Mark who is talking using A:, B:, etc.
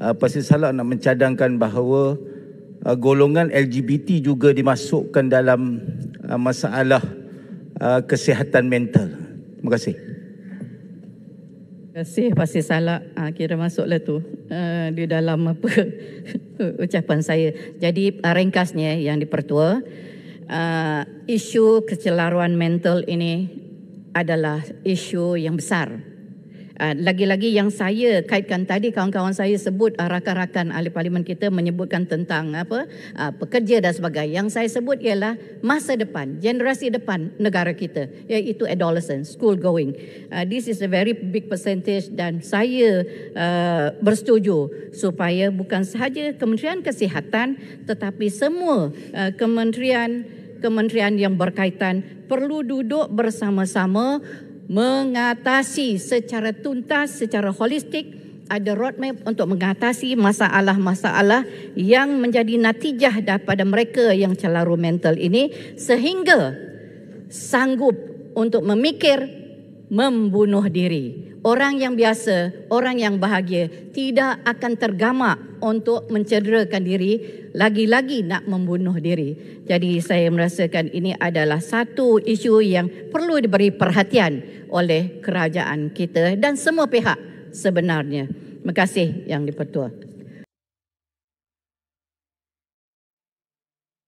A: uh, ah, pasti salah nak mencadangkan bahawa uh, golongan LGBT juga dimasukkan dalam uh, masalah uh, kesihatan mental. Terima kasih.
B: Terima kasih pasti salah ha, kira masuklah tu uh, di dalam apa ucapan saya. Jadi uh, ringkasnya yang dipertua uh, isu kecelaruan mental ini adalah isu yang besar Ah, lagi-lagi uh, yang saya kaitkan tadi kawan-kawan saya sebut uh, rakan-rakan ahli parlimen kita menyebutkan tentang apa uh, pekerja dan sebagainya yang saya sebut ialah masa depan generasi depan negara kita iaitu adolescent school going uh, this is a very big percentage dan saya uh, bersetuju supaya bukan sahaja kementerian kesihatan tetapi semua uh, kementerian kementerian yang berkaitan perlu duduk bersama-sama mengatasi secara tuntas, secara holistik ada roadmap untuk mengatasi masalah-masalah yang menjadi natijah daripada mereka yang celaru mental ini sehingga sanggup untuk memikir membunuh diri. Orang yang biasa, orang yang bahagia tidak akan tergamak untuk mencederakan diri, lagi-lagi nak membunuh diri. Jadi saya merasakan ini adalah satu isu yang perlu diberi perhatian oleh kerajaan kita dan semua pihak sebenarnya. Terima kasih yang dipertua.